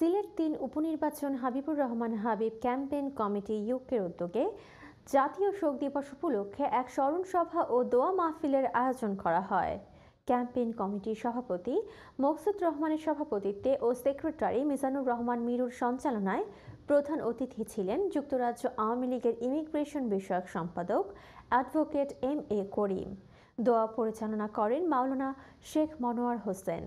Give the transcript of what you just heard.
সিলেট তিন উপনির্বাচন Habibur Rahman Habib campaign committee ইউকের উদ্যোগে জাতীয় শোক দিবস উপলক্ষে এক স্মরণসভা ও দোয়া মাহফিলের আয়োজন করা হয় ক্যাম্পেইন কমিটির সভাপতি মকসুদ রহমানের সভাপতিত্বে ও সেক্রেটারি মিজানুর রহমান মিরুর সঞ্চালনায় প্রধান অতিথি ছিলেন যুক্তরাজ্য আওয়ামী লীগের ইমিগ্রেশন বিষয়ক সম্পাদক অ্যাডভোকেট এম এ করিম দোয়া পরিচালনা করেন মাওলানা শেখ মনোয়ার হোসেন